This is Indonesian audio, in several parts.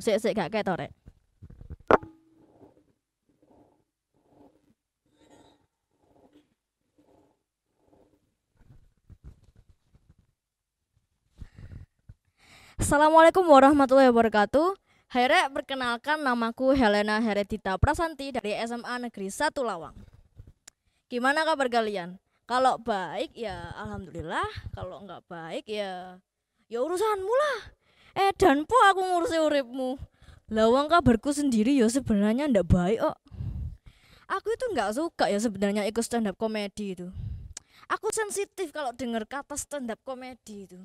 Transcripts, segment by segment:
sik sik gak ketok rek. Assalamualaikum warahmatullahi wabarakatuh. Hai Rek, perkenalkan namaku Helena Heredita Prasanti dari SMA Negeri 1 Lawang. Gimana kabar kalian? Kalau baik ya alhamdulillah, kalau enggak baik ya ya urusanmu lah. Eh dan po aku ngurusi uripmu. Lawang kabarku sendiri ya sebenarnya ndak baik kok. Aku itu nggak suka ya sebenarnya ikut stand up komedi itu. Aku sensitif kalau dengar kata stand up komedi itu.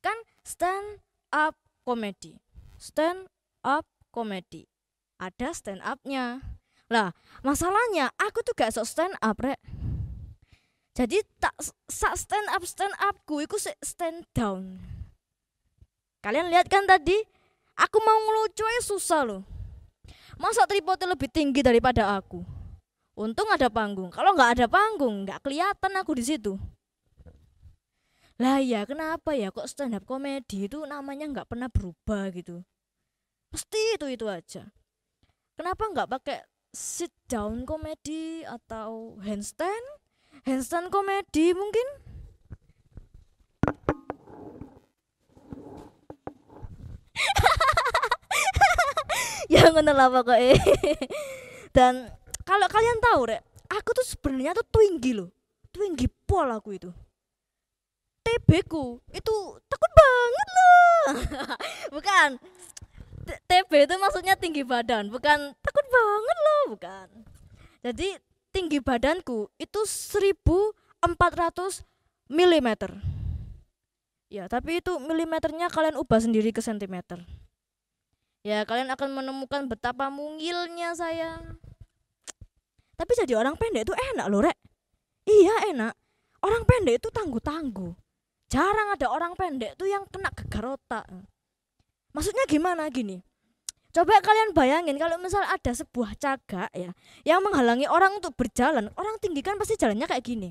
Kan stand up komedi. Stand up komedi. Ada stand upnya. Lah, masalahnya aku tuh gak sok stand up, Rek. Jadi tak sak stand up stand upku ikut stand down. Kalian lihat kan tadi, aku mau ngelucu aja susah loh. Masa tripodnya lebih tinggi daripada aku? Untung ada panggung. Kalau nggak ada panggung, nggak kelihatan aku di situ. Lah ya, kenapa ya kok stand up komedi itu namanya nggak pernah berubah gitu? Pasti itu itu aja. Kenapa nggak pakai sit down komedi atau handstand? Handstand komedi mungkin? ya ngono lah pokoknya dan kalau kalian tahu rek aku tuh sebenarnya tuh twinggi loh twinggi pol aku itu TB ku itu takut banget loh bukan TB itu maksudnya tinggi badan bukan takut banget loh bukan jadi tinggi badanku itu 1400 mm ya tapi itu milimeternya kalian ubah sendiri ke sentimeter Ya, kalian akan menemukan betapa mungilnya saya. Tapi jadi orang pendek itu enak loh, Rek. Iya, enak. Orang pendek itu tangguh-tangguh. Jarang ada orang pendek tuh yang kena gegar otak. Maksudnya gimana gini? Coba kalian bayangin kalau misal ada sebuah cagak ya yang menghalangi orang untuk berjalan, orang tinggi kan pasti jalannya kayak gini.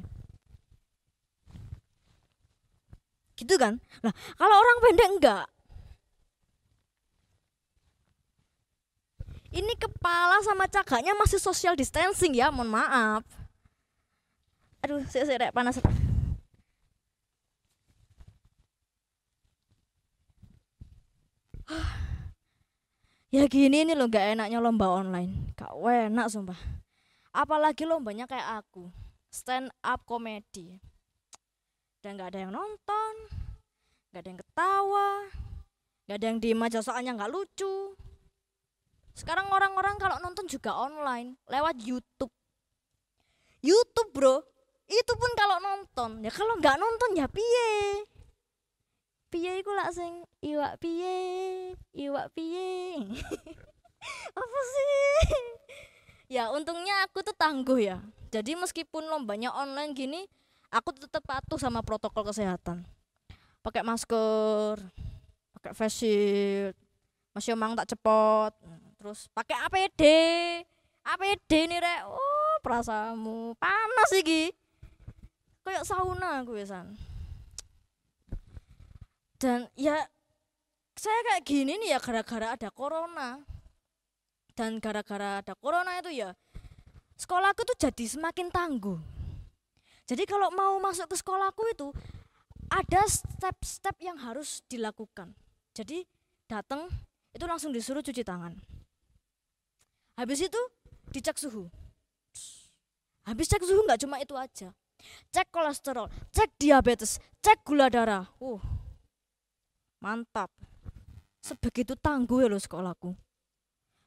Gitu kan? Nah, kalau orang pendek enggak, ini kepala sama cakanya masih social distancing ya mohon maaf aduh saya, saya panas ya gini ini lo gak enaknya lomba online gak enak sumpah apalagi lombanya kayak aku stand up komedi dan gak ada yang nonton gak ada yang ketawa gak ada yang diem aja soalnya gak lucu sekarang orang-orang kalau nonton juga online lewat YouTube. YouTube, Bro. Itu pun kalau nonton, ya kalau nggak nonton ya piye? Piye iku lak sing iwak piye? Iwak piye? Apa sih? ya untungnya aku tuh tangguh ya. Jadi meskipun lombanya online gini, aku tetap patuh sama protokol kesehatan. Pakai masker, pakai face shield, masih emang tak cepot terus pakai APD APD nih rek oh perasaanmu panas sih iki kayak sauna aku san dan ya saya kayak gini nih ya gara-gara ada corona dan gara-gara ada corona itu ya sekolahku tuh jadi semakin tangguh jadi kalau mau masuk ke sekolahku itu ada step-step yang harus dilakukan jadi datang itu langsung disuruh cuci tangan Habis itu dicek suhu. Habis cek suhu nggak cuma itu aja. Cek kolesterol, cek diabetes, cek gula darah. Uh, mantap. Sebegitu tangguh ya loh sekolahku.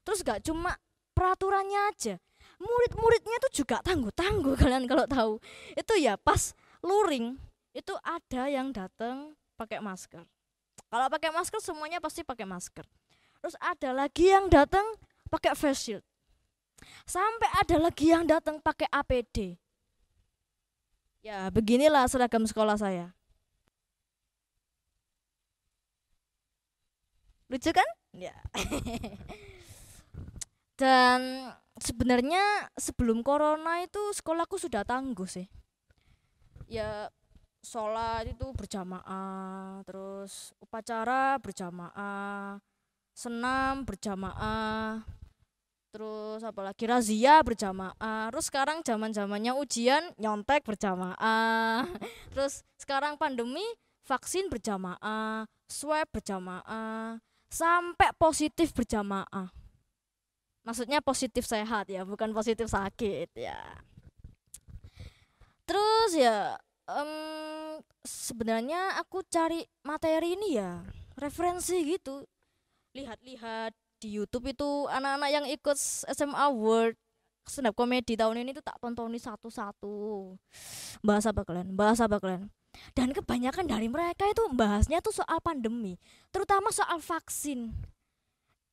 Terus nggak cuma peraturannya aja. Murid-muridnya tuh juga tangguh-tangguh kalian kalau tahu. Itu ya pas luring itu ada yang datang pakai masker. Kalau pakai masker semuanya pasti pakai masker. Terus ada lagi yang datang pakai face shield. Sampai ada lagi yang datang pakai APD. Ya, beginilah seragam sekolah saya. Lucu kan? Ya. Dan sebenarnya sebelum corona itu sekolahku sudah tangguh sih. Ya sholat itu berjamaah, terus upacara berjamaah, senam berjamaah, terus apalagi razia berjamaah terus sekarang zaman zamannya ujian nyontek berjamaah terus sekarang pandemi vaksin berjamaah swab berjamaah sampai positif berjamaah maksudnya positif sehat ya bukan positif sakit ya terus ya um, sebenarnya aku cari materi ini ya referensi gitu lihat-lihat di YouTube itu anak-anak yang ikut SMA World stand up komedi tahun ini itu tak tontoni satu-satu bahas apa kalian bahas apa kalian dan kebanyakan dari mereka itu bahasnya tuh soal pandemi terutama soal vaksin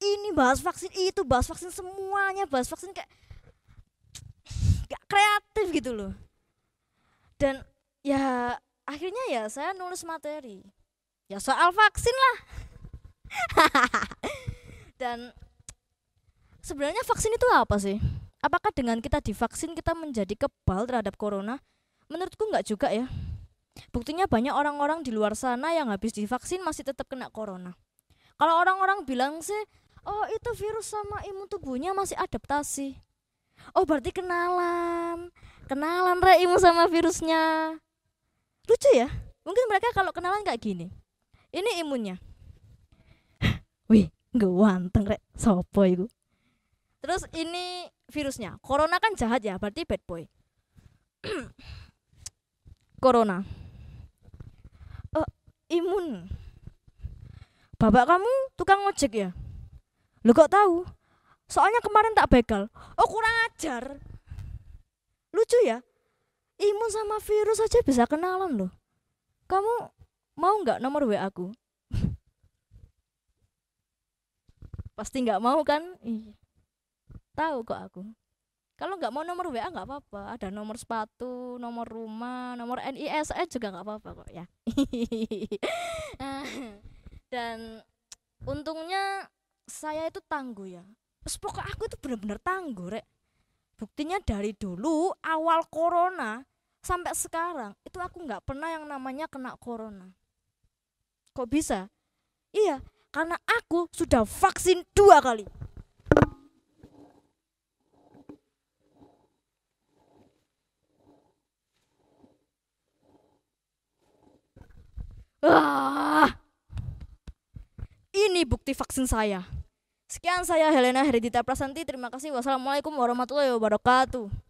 ini bahas vaksin itu bahas vaksin semuanya bahas vaksin kayak gak kreatif gitu loh dan ya akhirnya ya saya nulis materi ya soal vaksin lah dan sebenarnya vaksin itu apa sih apakah dengan kita divaksin kita menjadi kebal terhadap corona menurutku enggak juga ya buktinya banyak orang-orang di luar sana yang habis divaksin masih tetap kena corona kalau orang-orang bilang sih oh itu virus sama imun tubuhnya masih adaptasi oh berarti kenalan kenalan re imun sama virusnya lucu ya mungkin mereka kalau kenalan kayak gini ini imunnya Nggak wanteng rek, sopo iku. Terus ini virusnya. Corona kan jahat ya, berarti bad boy. Corona. uh, imun. Bapak kamu tukang ojek ya? Lu kok tahu? Soalnya kemarin tak begal. Oh, kurang ajar. Lucu ya? Imun sama virus aja bisa kenalan loh. Kamu mau nggak nomor WA aku? pasti nggak mau kan iya. tahu kok aku kalau nggak mau nomor WA nggak apa-apa ada nomor sepatu nomor rumah nomor NISN e juga nggak apa-apa kok ya ah, dan untungnya saya itu tangguh ya pokok aku itu benar-benar tangguh rek buktinya dari dulu awal corona sampai sekarang itu aku nggak pernah yang namanya kena corona kok bisa iya karena aku sudah vaksin dua kali. Ah, ini bukti vaksin saya. Sekian saya Helena Heredita Prasanti. Terima kasih. Wassalamualaikum warahmatullahi wabarakatuh.